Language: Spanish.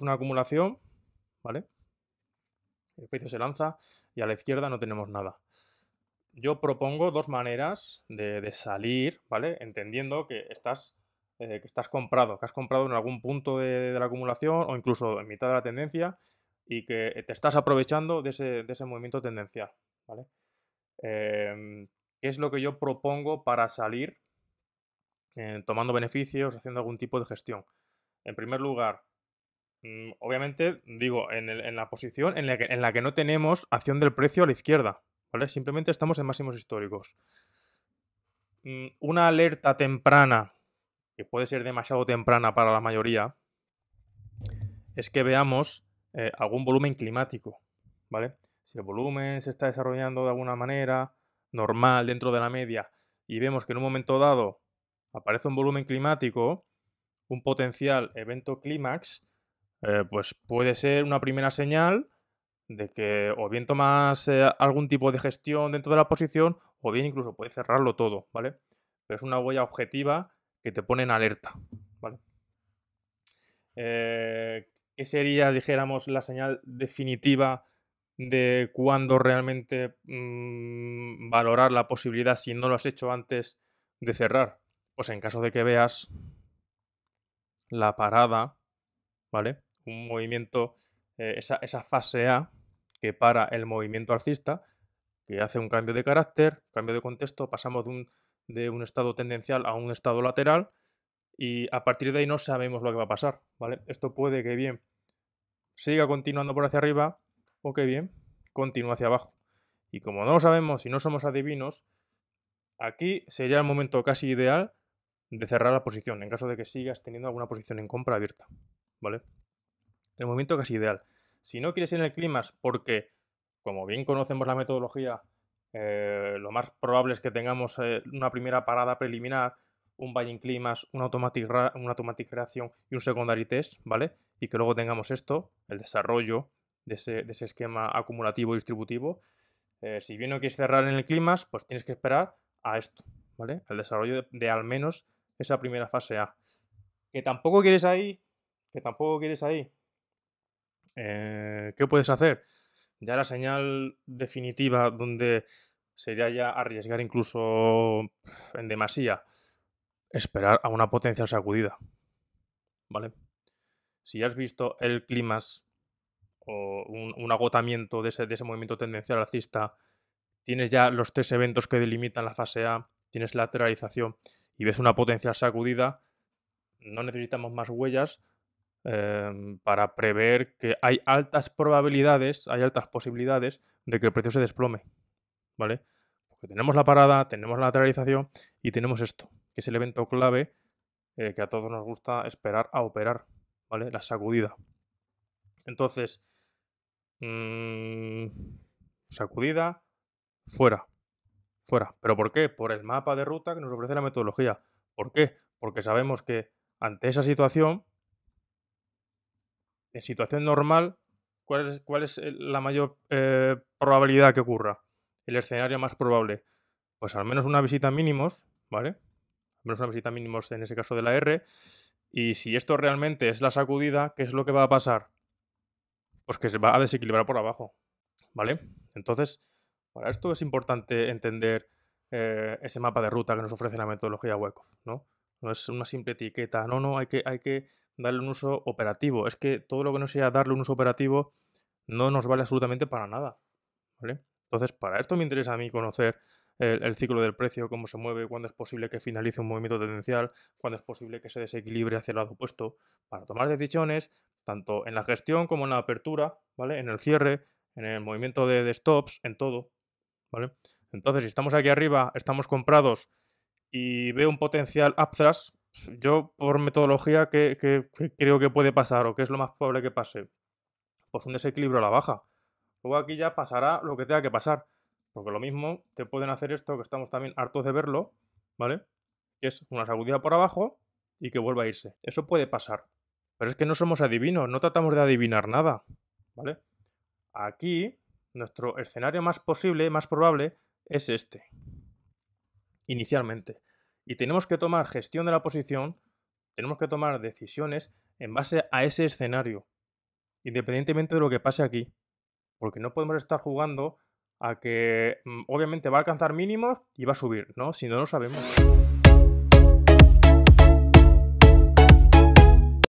una acumulación, ¿vale? El precio se lanza y a la izquierda no tenemos nada. Yo propongo dos maneras de, salir, ¿vale? Entendiendo que estás, eh, que estás comprado, que has comprado en algún punto de, la acumulación o incluso en mitad de la tendencia y que te estás aprovechando de ese, de ese movimiento tendencial, ¿vale? Em, ¿Qué es lo que yo propongo para salir eh, tomando beneficios, haciendo algún tipo de gestión? En primer lugar, Mm, obviamente, digo, en, la posición en la, que, no tenemos acción del precio a la izquierda, ¿vale? Simplemente estamos en máximos históricos. Mm, una alerta temprana, que puede ser demasiado temprana para la mayoría, es que veamos eh, algún volumen climático, ¿vale? Si el volumen se está desarrollando de alguna manera normal dentro de la media y vemos que en un momento dado aparece un volumen climático, un potencial evento clímax, eh, pues puede ser una primera señal de que o bien tomas eh, algún tipo de gestión dentro de la posición o bien incluso puedes cerrarlo todo, ¿vale? Pero es una huella objetiva que te pone en alerta, ¿vale? Eh, ¿Qué sería, dijéramos, la señal definitiva de cuándo realmente mm, valorar la posibilidad si no lo has hecho antes de cerrar? Pues en caso de que veas la parada, ¿vale? un movimiento, eh, esa, fase A que para el movimiento alcista, que hace un cambio de carácter, cambio de contexto, pasamos de un, estado tendencial a un estado lateral y a partir de ahí no sabemos lo que va a pasar, ¿vale? Esto puede que bien siga continuando por hacia arriba o que bien continúe hacia abajo. Y como no lo sabemos y no somos adivinos, aquí sería el momento casi ideal de cerrar la posición en caso de que sigas teniendo alguna posición en compra abierta, ¿vale? el movimiento casi ideal. Si no quieres ir en el climas porque, como bien conocemos la metodología, eh, lo más probable es que tengamos eh, una primera parada preliminar, un buying Climas, una automatic reacción y un secondary test, ¿vale? Y que luego tengamos esto, el desarrollo de ese, esquema acumulativo distributivo. Eh, si bien no quieres cerrar en el climas pues tienes que esperar a esto, ¿vale? El desarrollo de, al menos esa primera fase A. Que tampoco quieres ahí, que tampoco quieres ahí, eh, ¿Qué puedes hacer? Ya la señal definitiva donde sería ya arriesgar incluso en demasía, esperar a una potencia sacudida. ¿Vale? Si ya has visto el climas o un, agotamiento de ese, de ese movimiento tendencial alcista, tienes ya los tres eventos que delimitan la fase A, tienes lateralización y ves una potencia sacudida, no necesitamos más huellas Em, para prever que hay altas probabilidades, hay altas posibilidades de que el precio se desplome. ¿Vale? Porque tenemos la parada, tenemos la lateralización y tenemos esto, que es el evento clave eh, que a todos nos gusta esperar a operar, ¿vale? La sacudida. Entonces, mm, sacudida, fuera, fuera. ¿Pero por qué? Por el mapa de ruta que nos ofrece la metodología. ¿Por qué? Porque sabemos que ante esa situación en situación normal, ¿cuál es, eh, la mayor eh, probabilidad que ocurra? El escenario más probable. Pues al menos una visita mínimos, ¿vale? Al menos una visita mínimos en ese caso de la R. Y si esto realmente es la sacudida, ¿qué es lo que va a pasar? Pues que se va a desequilibrar por abajo, ¿vale? Entonces, para esto es importante entender eh, ese mapa de ruta que nos ofrece la metodología WECOF, ¿no? No es una simple etiqueta, no, no, hay que, hay que darle un uso operativo. Es que todo lo que no sea darle un uso operativo no nos vale absolutamente para nada. ¿vale? Entonces, para esto me interesa a mí conocer el, ciclo del precio, cómo se mueve, cuándo es posible que finalice un movimiento tendencial, cuándo es posible que se desequilibre hacia el lado opuesto, para tomar decisiones tanto en la gestión como en la apertura, ¿vale? En el cierre, en el movimiento de, stops, en todo, ¿vale? Entonces, si estamos aquí arriba, estamos comprados y veo un potencial upthrust, yo por metodología, ¿qué, creo que puede pasar o qué es lo más probable que pase? Pues un desequilibrio a la baja. Luego aquí ya pasará lo que tenga que pasar. Porque lo mismo te pueden hacer esto, que estamos también hartos de verlo, ¿vale? Que es una sacudida por abajo y que vuelva a irse. Eso puede pasar. Pero es que no somos adivinos, no tratamos de adivinar nada, ¿vale? Aquí, nuestro escenario más posible, más probable, es este. Inicialmente y tenemos que tomar gestión de la posición, tenemos que tomar decisiones en base a ese escenario, independientemente de lo que pase aquí, porque no podemos estar jugando a que mm, obviamente va a alcanzar mínimos y va a subir, ¿no? Si no lo sabemos.